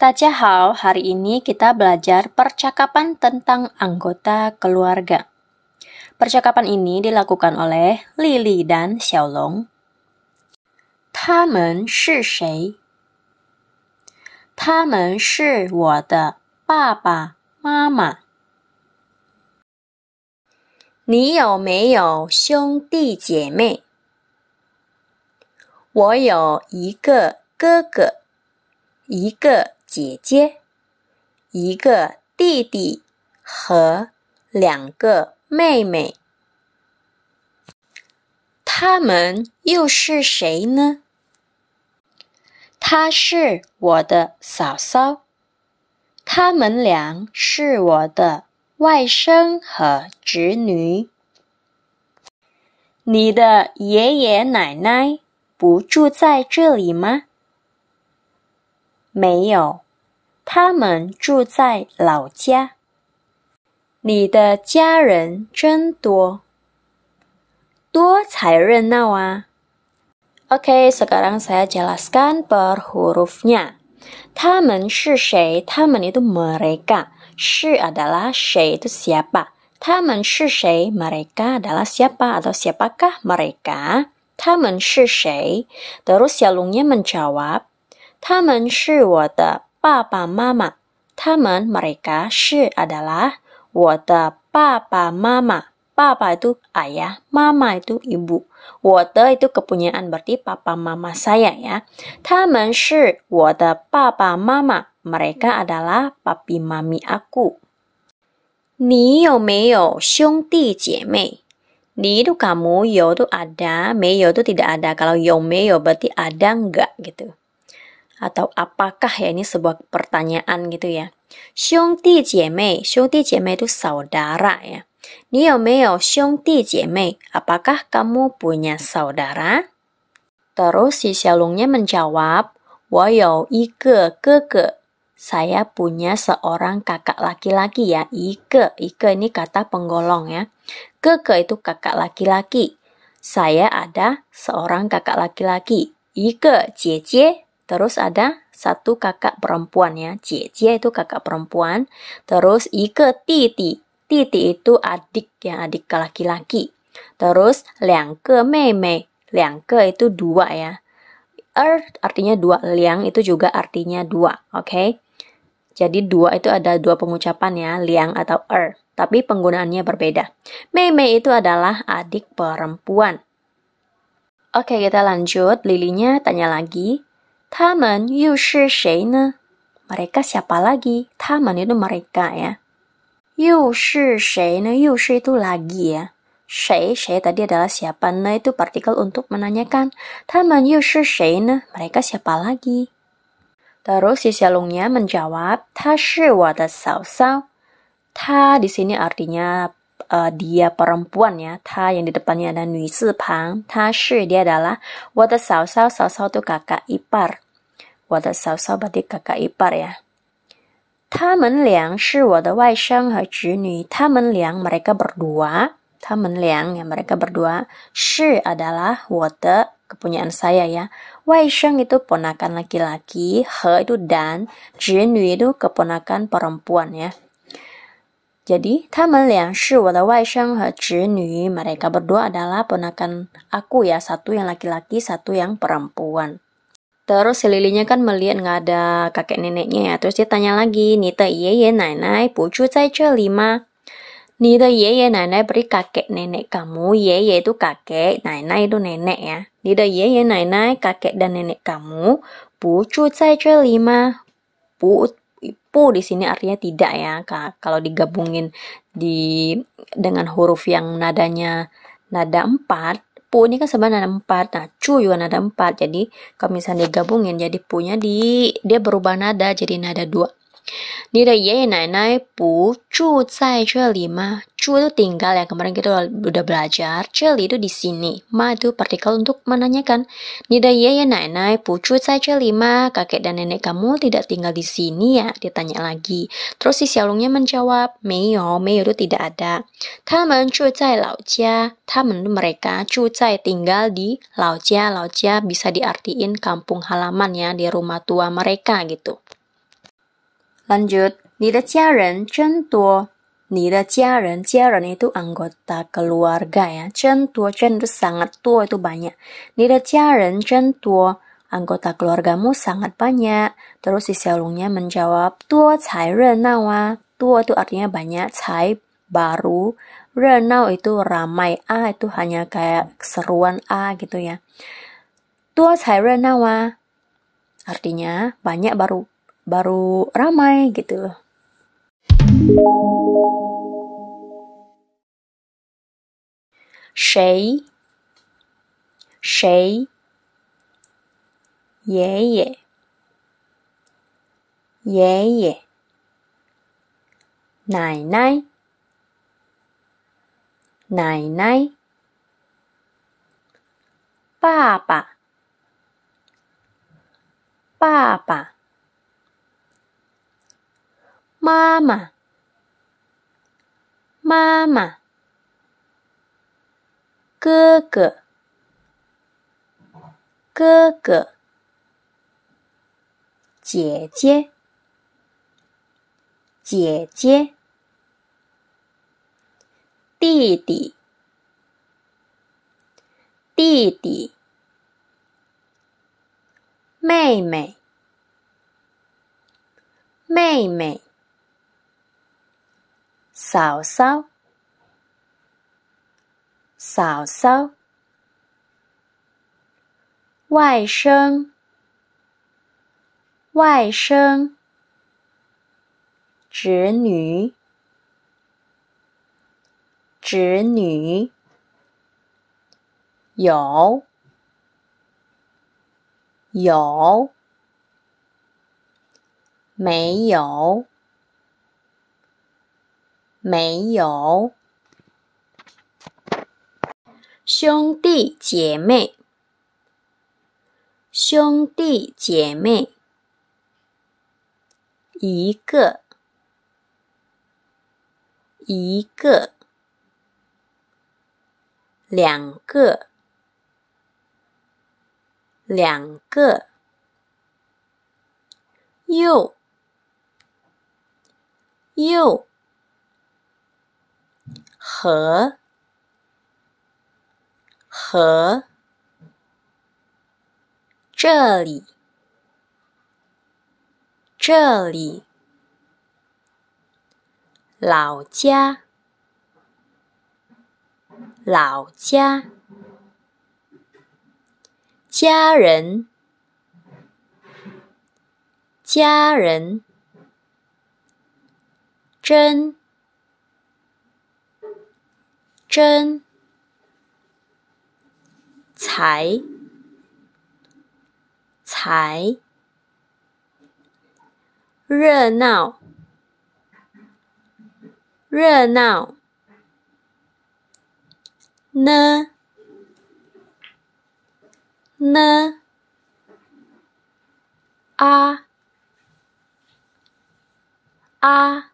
Tachihao, hari ini kita belajar percakapan tentang anggota keluarga. Percakapan ini dilakukan oleh Lily dan Xiaolong. Ta shi shi mama. Ni men mei wo xiong di jie mei. 我有一个哥哥，一个姐姐，一个弟弟和两个妹妹。他们又是谁呢？他是我的嫂嫂，他们俩是我的外甥和侄女。你的爷爷奶奶？不住在这里吗？没有，他们住在老家。你的家人真多，多才热闹啊。OK，sekarang saya jelaskan perhurufnya。他们是谁？他们 i mereka。谁 adalah 谁？i siapa？他们是谁？mereka adalah siapa？atau siapakah mereka？Terus 他们是谁？”德鲁小龙 menjawab，他们是我的爸爸妈妈。他们 mereka 是 adalah 我的爸爸妈妈。Papa itu ayah, mama itu ibu. Water itu kepunyaan berarti papa mama saya ya. Taman shi water papa mama. Mereka adalah papi mami aku. mei? Di itu kamu, yo itu ada, me yo itu tidak ada. Kalau yo me yo berarti ada enggak gitu. Atau apakah ya ini sebuah pertanyaan gitu ya. Xiong ti jie mei, xiong ti jie mei itu saudara ya. Ni yo me yo xiong ti jie mei, apakah kamu punya saudara? Terus si Xiaolongnya menjawab, Wo yo ike ke ke, saya punya seorang kakak laki-laki ya, Ike. Ike ini kata penggolong ya. Keke itu kakak laki-laki. Saya ada seorang kakak laki-laki. Ike, cie-cie. Terus ada satu kakak perempuan ya. Cie-cie itu kakak perempuan. Terus Ike, titi. Titi itu adik yang adik laki-laki. Terus liang ke meme. Liang ke itu dua ya. Er artinya dua. Liang itu juga artinya dua. Oke. Okay? Jadi dua itu ada dua pengucapan ya. Liang atau er tapi penggunaannya berbeda. Mei Mei itu adalah adik perempuan. Oke, kita lanjut. Lilinya tanya lagi. Taman yu shi shi ne? Mereka siapa lagi? Taman itu mereka ya. Yu shi shi ne? Yu shi itu lagi ya. Shi, shi tadi adalah siapa Nah Itu partikel untuk menanyakan. Taman yu shi shi ne? Mereka siapa lagi? Terus si Xiaolongnya menjawab, Ta shi wa de sao sao. Ta di sini artinya uh, dia perempuan ya. Ta yang di depannya ada nui si pang. Ta shi dia adalah wada sao sao sao sao itu kakak ipar. Wada sao sao berarti kakak ipar ya. shi liang mereka berdua. liang ya mereka berdua. Shi adalah wada kepunyaan saya ya. Wai Sheng itu ponakan laki-laki, He itu dan, Jin itu keponakan perempuan ya. Jadi, Chi Nyu, mereka berdua adalah ponakan aku ya, satu yang laki-laki, satu yang perempuan. Terus si Lilinya kan melihat nggak ada kakek neneknya ya, terus dia tanya lagi, Nita iye iye ya, nai nai, pucu cai ce lima. Nita iye iye ya, nai nai beri kakek nenek kamu, iye iye itu kakek, nai nai itu nenek ya. Nita iye iye ya, nai nai, kakek dan nenek kamu, pucu cai ce lima. Put, pu di sini artinya tidak ya kalau digabungin di dengan huruf yang nadanya nada 4 pu ini kan sebenarnya nada 4 nah cu juga nada 4 jadi kalau misalnya digabungin jadi punya di dia berubah nada jadi nada 2你的爷爷奶奶不住在这里吗？Cu itu tinggal ya kemarin kita udah, belajar. Celi itu di sini. Ma itu partikel untuk menanyakan. Nida Iya ya nai nai pucu saya Kakek dan nenek kamu tidak tinggal di sini ya? Ditanya lagi. Terus si Xiaolongnya menjawab, Meo, Meo itu tidak ada. Taman cu cai lao jia. Taman mereka cu cai tinggal di lao jia. Lao jia bisa diartiin kampung halaman ya di rumah tua mereka gitu. Lanjut, ni de jiaren chen tuo. Ni de itu anggota keluarga ya. Chen tuo, sangat tua itu banyak. Ni de jiaren chen Anggota keluargamu sangat banyak. Terus si Xiaolongnya menjawab, tuo cai renao ah. Tuo itu artinya banyak, cai baru, Renau itu ramai, a ah, itu hanya kayak seruan a ah, gitu ya. Tua cai renao ah. Artinya banyak baru baru ramai gitu loh. She, she, yeye, yeye, nai nai, nai nai, papa, papa. 妈妈，妈妈，哥哥，哥哥，姐姐，姐姐，弟弟，弟弟，妹妹，妹妹。嫂嫂，嫂嫂，外甥，外甥，侄女，侄女，有，有，没有。没有兄弟姐妹，兄弟姐妹一个，一个，两个，两个，又，又。和和这里这里老家老家家人家人真。真，才，才，热闹，热闹呢？呢？啊？啊？